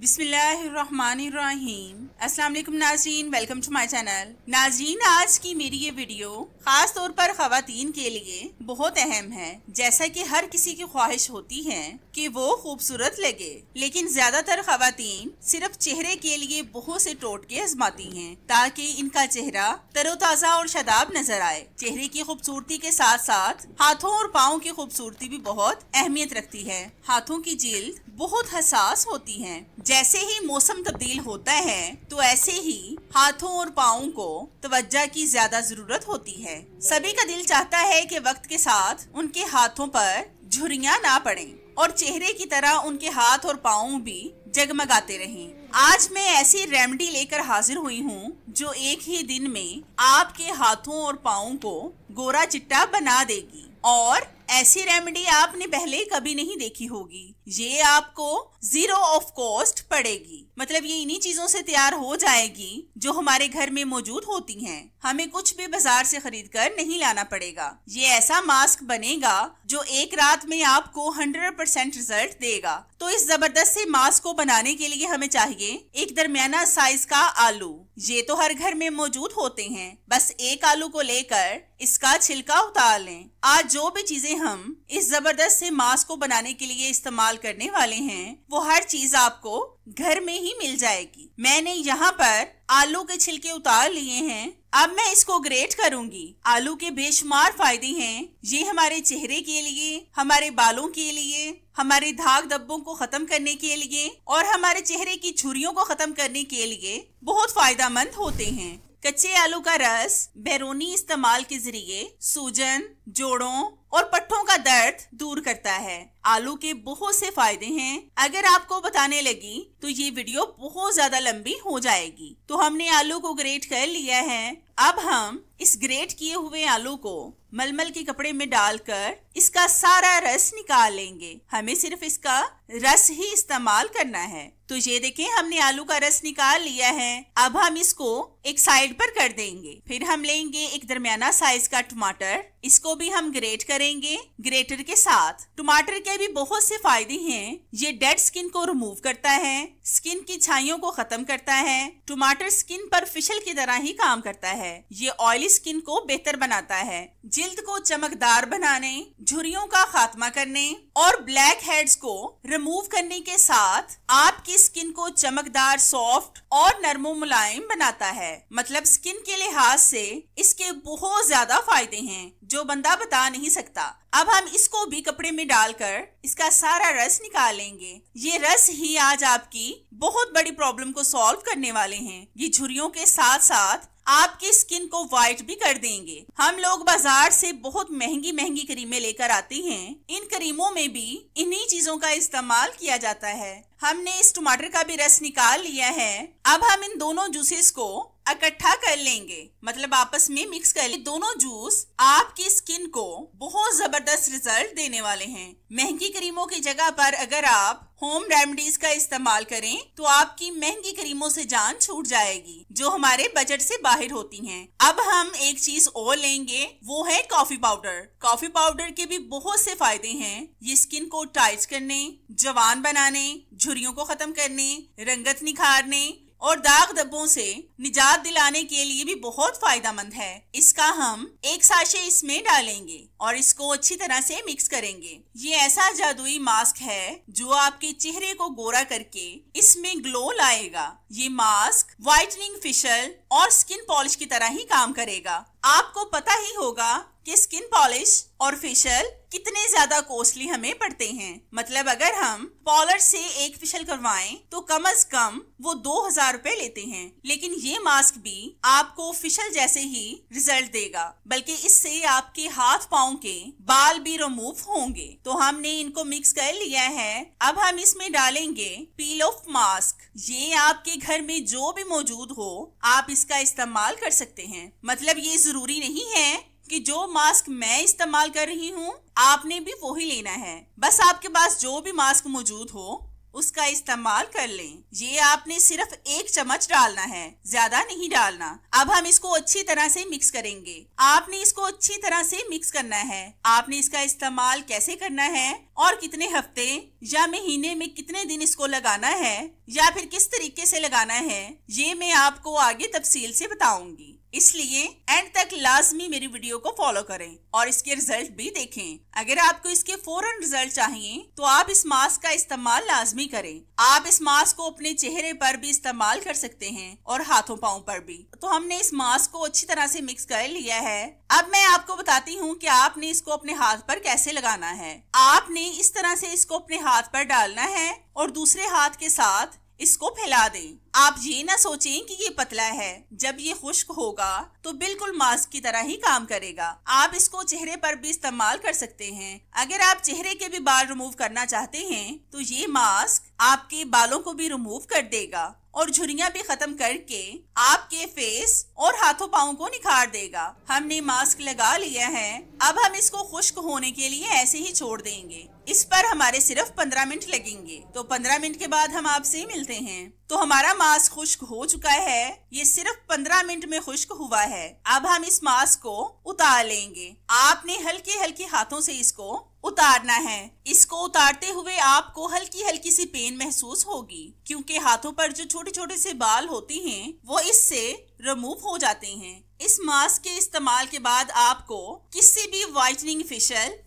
बिस्मिल्लाहिर्रहमानिर्रहीम अस्सलाम वालेकुम नाजीन वेलकम टू माय चैनल नाजीन आज की मेरी ये वीडियो खास तौर पर खातन के लिए बहुत अहम है जैसा कि हर किसी की ख्वाहिश होती है कि वो खूबसूरत लगे लेकिन ज्यादातर खातन सिर्फ चेहरे के लिए बहुत से टोटके आजमाती हैं ताकि इनका चेहरा तरोताजा और शदाब नजर आए चेहरे की खूबसूरती के साथ साथ हाथों और पाओ की खूबसूरती भी बहुत अहमियत रखती है हाथों की जिल्द बहुत हसास होती है जैसे ही मौसम तब्दील होता है तो ऐसे ही हाथों और पाओ को तवज्जा की ज्यादा जरूरत होती है सभी का दिल चाहता है कि वक्त के साथ उनके हाथों पर झुरिया ना पड़े और चेहरे की तरह उनके हाथ और पाओ भी जगमगाते रहें। आज मैं ऐसी रेमेडी लेकर हाजिर हुई हूँ जो एक ही दिन में आपके हाथों और पाओ को गोरा चिट्टा बना देगी और ऐसी रेमेडी आपने पहले कभी नहीं देखी होगी ये आपको जीरो ऑफ कॉस्ट पड़ेगी मतलब ये इन्हीं चीजों से तैयार हो जाएगी जो हमारे घर में मौजूद होती हैं हमें कुछ भी बाजार से खरीद कर नहीं लाना पड़ेगा ये ऐसा मास्क बनेगा जो एक रात में आपको 100 परसेंट रिजल्ट देगा तो इस जबरदस्त से मास्क को बनाने के लिए हमें चाहिए एक दरमियाना साइज का आलू ये तो हर घर में मौजूद होते हैं बस एक आलू को लेकर इसका छिलका उतार लें आज जो भी चीजें हम इस जबरदस्त से मास्क को बनाने के लिए इस्तेमाल करने वाले हैं वो हर चीज आपको घर में ही ही मिल जाएगी मैंने यहाँ पर आलू के छिलके उतार लिए हैं अब मैं इसको ग्रेट करूंगी आलू के बेशुमार फायदे हैं ये हमारे चेहरे के लिए हमारे बालों के लिए हमारे धाग धब्बों को खत्म करने के लिए और हमारे चेहरे की छुरियों को खत्म करने के लिए बहुत फायदा मंद होते हैं कच्चे आलू का रस बैरूनी इस्तेमाल के जरिए सूजन जोड़ों और पट्टों का दर्द दूर करता है आलू के बहुत से फायदे हैं अगर आपको बताने लगी तो ये वीडियो बहुत ज्यादा लंबी हो जाएगी तो हमने आलू को ग्रेट कर लिया है अब हम इस ग्रेट किए हुए आलू को मलमल के कपड़े में डालकर इसका सारा रस निकाल लेंगे हमें सिर्फ इसका रस ही इस्तेमाल करना है तो ये देखें हमने आलू का रस निकाल लिया है अब हम इसको एक साइड पर कर देंगे फिर हम लेंगे एक दरमियाना साइज का टमाटर इसको भी हम ग्रेट कर करेंगे ग्रेटर के साथ टमाटर के भी बहुत से फायदे हैं ये डेड स्किन को रिमूव करता है स्किन की छाइयों को खत्म करता है टमाटर स्किन पर फिशल की तरह ही काम करता है ये ऑयली स्किन को बेहतर बनाता है जिल्द को चमकदार बनाने झुरियों का खात्मा करने और ब्लैक हेड्स को रिमूव करने के साथ आपकी स्किन को चमकदार सॉफ्ट और नरमो मुलायम बनाता है मतलब स्किन के लिहाज से इसके बहुत ज्यादा फायदे हैं जो बंदा बता नहीं सकता अब हम इसको भी कपड़े में डालकर इसका सारा रस निकालेंगे ये रस ही आज आपकी बहुत बड़ी प्रॉब्लम को सॉल्व करने वाले हैं ये झुरियों के साथ साथ आपकी स्किन को व्हाइट भी कर देंगे हम लोग बाजार से बहुत महंगी महंगी क्रीमें लेकर आते हैं इन क्रीमों में भी इन्हीं चीजों का इस्तेमाल किया जाता है हमने इस टमाटर का भी रस निकाल लिया है अब हम इन दोनों जूसेस को इकट्ठा कर लेंगे मतलब आपस में मिक्स कर ले दोनों जूस आपकी स्किन को बहुत जबरदस्त रिजल्ट देने वाले हैं महंगी क्रीमों की जगह पर अगर आप होम रेमेडीज का इस्तेमाल करें तो आपकी महंगी क्रीमों से जान छूट जाएगी जो हमारे बजट से बाहर होती हैं। अब हम एक चीज और लेंगे वो है कॉफी पाउडर कॉफी पाउडर के भी बहुत से फायदे हैं ये स्किन को टाइट करने जवान बनाने झुरियों को खत्म करने रंगत निखारने और दाग धब्बों से निजात दिलाने के लिए भी बहुत फायदा मंद है इसका हम एक साशे इसमें डालेंगे और इसको अच्छी तरह से मिक्स करेंगे ये ऐसा जादुई मास्क है जो आपके चेहरे को गोरा करके इसमें ग्लो लाएगा ये मास्क व्हाइटनिंग फेशियल और स्किन पॉलिश की तरह ही काम करेगा आपको पता ही होगा कि स्किन पॉलिश और फेशियल कितने ज्यादा कॉस्टली हमें पड़ते हैं मतलब अगर हम पॉलर से एक फेशियल करवाएं तो कम अज कम वो दो हजार रूपए लेते हैं लेकिन ये मास्क भी आपको फेशियल जैसे ही रिजल्ट देगा बल्कि इससे आपके हाथ पाओ के बाल भी रिमूव होंगे तो हमने इनको मिक्स कर लिया है अब हम इसमें डालेंगे पील ऑफ मास्क ये आपके घर में जो भी मौजूद हो आप इसका इस्तेमाल कर सकते हैं मतलब ये जरूरी नहीं है कि जो मास्क मैं इस्तेमाल कर रही हूँ आपने भी वही लेना है बस आपके पास जो भी मास्क मौजूद हो उसका इस्तेमाल कर लें ये आपने सिर्फ एक चम्मच डालना है ज्यादा नहीं डालना अब हम इसको अच्छी तरह से मिक्स करेंगे आपने इसको अच्छी तरह से मिक्स करना है आपने इसका इस्तेमाल कैसे करना है और कितने हफ्ते या महीने में कितने दिन इसको लगाना है या फिर किस तरीके से लगाना है ये मैं आपको आगे तफसील से बताऊंगी इसलिए एंड तक लाजमी मेरी वीडियो को फॉलो करें और इसके रिजल्ट भी देखें अगर आपको इसके फौरन रिजल्ट चाहिए तो आप इस मास्क का इस्तेमाल लाजमी करें आप इस मास्क को अपने चेहरे पर भी इस्तेमाल कर सकते हैं और हाथों पाओ पर भी तो हमने इस मास्क को अच्छी तरह से मिक्स कर लिया है अब मैं आपको बताती हूँ की आपने इसको अपने हाथ पर कैसे लगाना है आपने इस तरह से इसको अपने हाथ पर डालना है और दूसरे हाथ के साथ इसको फैला दें आप ये ना सोचें कि ये पतला है जब ये खुश्क होगा तो बिल्कुल मास्क की तरह ही काम करेगा आप इसको चेहरे पर भी इस्तेमाल कर सकते हैं अगर आप चेहरे के भी बाल रिमूव करना चाहते हैं तो ये मास्क आपके बालों को भी रिमूव कर देगा और झुरियां भी खत्म करके आपके फेस और हाथों पाओ को निखार देगा हमने मास्क लगा लिया है अब हम इसको खुश्क होने के लिए ऐसे ही छोड़ देंगे इस पर हमारे सिर्फ पंद्रह मिनट लगेंगे तो पंद्रह मिनट के बाद हम आपसे मिलते हैं तो हमारा मास खुश्क हो चुका है ये सिर्फ पंद्रह मिनट में खुश्क हुआ है अब हम इस मास को उतार लेंगे आपने हल्के हल्के हाथों से इसको उतारना है इसको उतारते हुए आपको हल्की हल्की सी पेन महसूस होगी क्योंकि हाथों पर जो छोटे छोटे से बाल होते हैं वो इससे रिमूव हो जाते हैं इस मास्क के इस्तेमाल के बाद आपको किसी भी व्हाइटनिंग फेशियल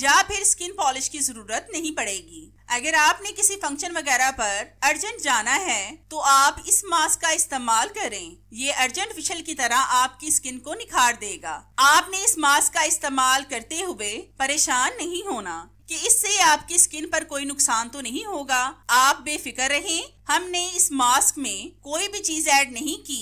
या फिर स्किन पॉलिश की जरूरत नहीं पड़ेगी अगर आपने किसी फंक्शन वगैरह पर अर्जेंट जाना है तो आप इस मास्क का इस्तेमाल करें ये अर्जेंट फिशल की तरह आपकी स्किन को निखार देगा आपने इस मास्क का इस्तेमाल करते हुए परेशान नहीं होना कि इससे आपकी स्किन पर कोई नुकसान तो नहीं होगा आप बेफिक्र रहें हमने इस मास्क में कोई भी चीज ऐड नहीं की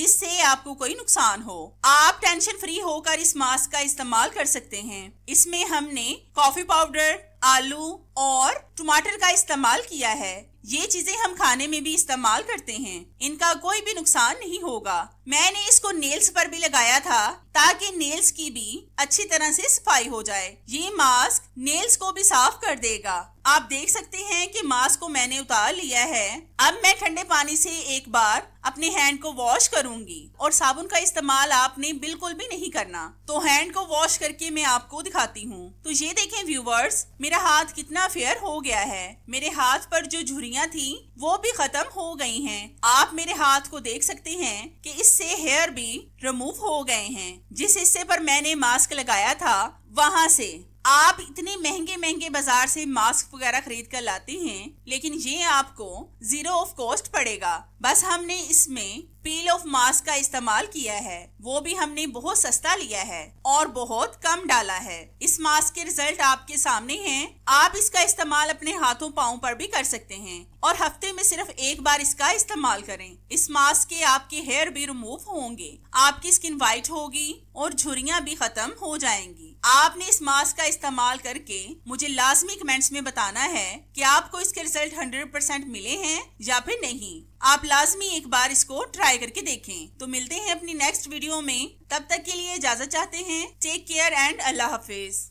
जिससे आपको कोई नुकसान हो आप टेंशन फ्री होकर इस मास्क का इस्तेमाल कर सकते हैं इसमें हमने कॉफी पाउडर आलू और टमाटर का इस्तेमाल किया है ये चीजें हम खाने में भी इस्तेमाल करते हैं इनका कोई भी नुकसान नहीं होगा मैंने इसको नेल्स पर भी लगाया था ताकि नेल्स की भी अच्छी तरह से सफाई हो जाए ये मास्क नेल्स को भी साफ कर देगा आप देख सकते हैं कि मास्क को मैंने उतार लिया है अब मैं ठंडे पानी से एक बार अपने हैंड को वॉश करूंगी और साबुन का इस्तेमाल आपने बिल्कुल भी नहीं करना तो हैंड को वॉश करके मैं आपको दिखाती हूँ तो ये देखें व्यूवर्स मेरा हाथ कितना फेयर हो गया है मेरे हाथ पर जो झुरियाँ थी वो भी खत्म हो गई हैं। आप मेरे हाथ को देख सकते हैं कि इस से हेयर भी रिमूव हो गए हैं जिस हिस्से पर मैंने मास्क लगाया था वहाँ से आप इतने महंगे महंगे बाजार से मास्क वगैरह खरीद कर लाते हैं लेकिन ये आपको जीरो ऑफ कॉस्ट पड़ेगा बस हमने इसमें पील ऑफ मास्क का इस्तेमाल किया है वो भी हमने बहुत सस्ता लिया है और बहुत कम डाला है इस मास्क के रिजल्ट आपके सामने हैं आप इसका इस्तेमाल अपने हाथों पाओ पर भी कर सकते हैं और हफ्ते में सिर्फ एक बार इसका इस्तेमाल करें इस मास्क के आपके हेयर भी रिमूव होंगे आपकी स्किन वाइट होगी और झुरियाँ भी खत्म हो जाएंगी आपने इस मास्क का इस्तेमाल करके मुझे लाजमी कमेंट्स में बताना है कि आपको इसके रिजल्ट 100% मिले हैं या फिर नहीं आप लाजमी एक बार इसको ट्राई करके देखें तो मिलते हैं अपनी नेक्स्ट वीडियो में तब तक के लिए इजाजत चाहते हैं टेक केयर एंड अल्लाह हाफिज़